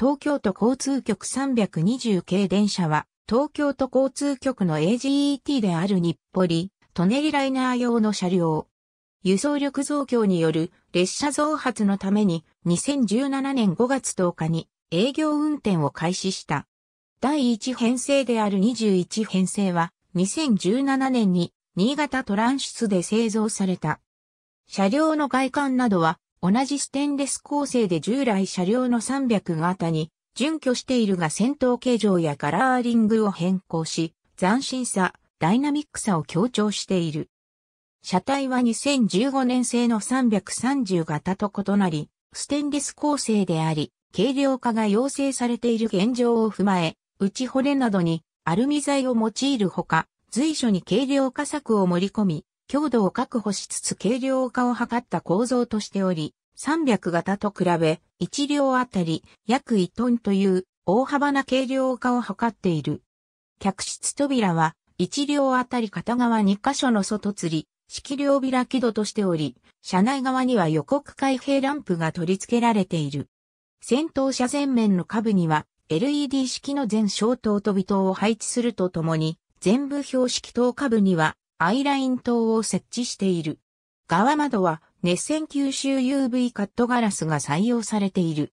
東京都交通局320系電車は、東京都交通局の AGET である日暮里、トネリライナー用の車両。輸送力増強による列車増発のために2017年5月10日に営業運転を開始した。第1編成である21編成は2017年に新潟トランシスで製造された。車両の外観などは同じステンレス構成で従来車両の300型に準拠しているが戦闘形状やカラーリングを変更し、斬新さ、ダイナミックさを強調している。車体は2015年製の330型と異なり、ステンレス構成であり、軽量化が要請されている現状を踏まえ、内骨などにアルミ材を用いるほか、随所に軽量化策を盛り込み、強度を確保しつつ軽量化を図った構造としており、300型と比べ1両あたり約1トンという大幅な軽量化を図っている。客室扉は1両あたり片側2箇所の外吊り、式両開き戸としており、車内側には予告開閉ランプが取り付けられている。先頭車前面の下部には LED 式の全消灯と尾灯を配置するとともに、全部標識灯下部にはアイライン灯を設置している。側窓は熱線吸収 UV カットガラスが採用されている。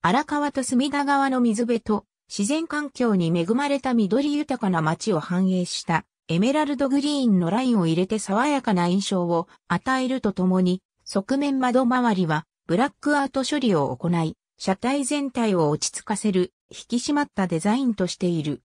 荒川と隅田川の水辺と自然環境に恵まれた緑豊かな街を反映したエメラルドグリーンのラインを入れて爽やかな印象を与えるとともに側面窓周りはブラックアウト処理を行い車体全体を落ち着かせる引き締まったデザインとしている。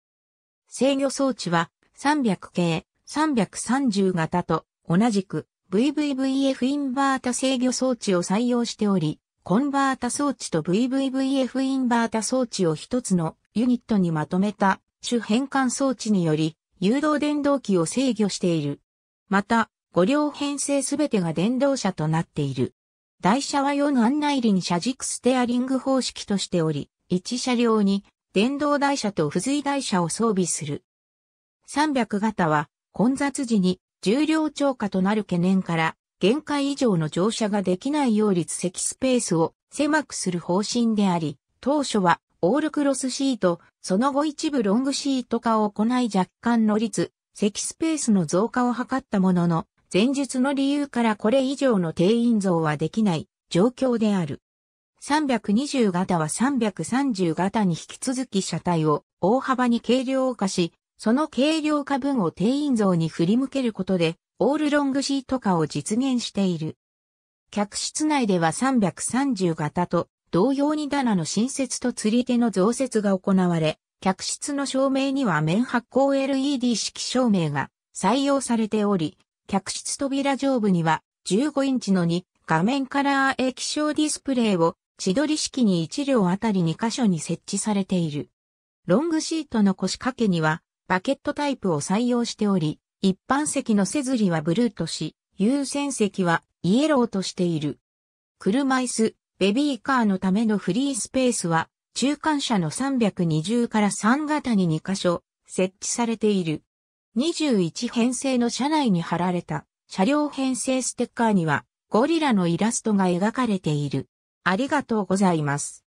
制御装置は300系330型と同じく VVVF インバータ制御装置を採用しており、コンバータ装置と VVVF インバータ装置を一つのユニットにまとめた主変換装置により誘導電動機を制御している。また、5両編成すべてが電動車となっている。台車は4案内輪車軸ステアリング方式としており、1車両に電動台車と付随台車を装備する。300型は混雑時に重量超過となる懸念から、限界以上の乗車ができない擁立席スペースを狭くする方針であり、当初はオールクロスシート、その後一部ロングシート化を行い若干の率、席スペースの増加を図ったものの、前述の理由からこれ以上の定員増はできない状況である。320型は330型に引き続き車体を大幅に軽量化し、その軽量化分を定員像に振り向けることで、オールロングシート化を実現している。客室内では330型と同様に棚の新設と釣り手の増設が行われ、客室の照明には面発光 LED 式照明が採用されており、客室扉上部には15インチの2画面カラー液晶ディスプレイを千鳥式に1両あたり2箇所に設置されている。ロングシートの腰掛けにはバケットタイプを採用しており、一般席の背ずりはブルーとし、優先席はイエローとしている。車椅子、ベビーカーのためのフリースペースは、中間車の320から3型に2箇所設置されている。21編成の車内に貼られた車両編成ステッカーにはゴリラのイラストが描かれている。ありがとうございます。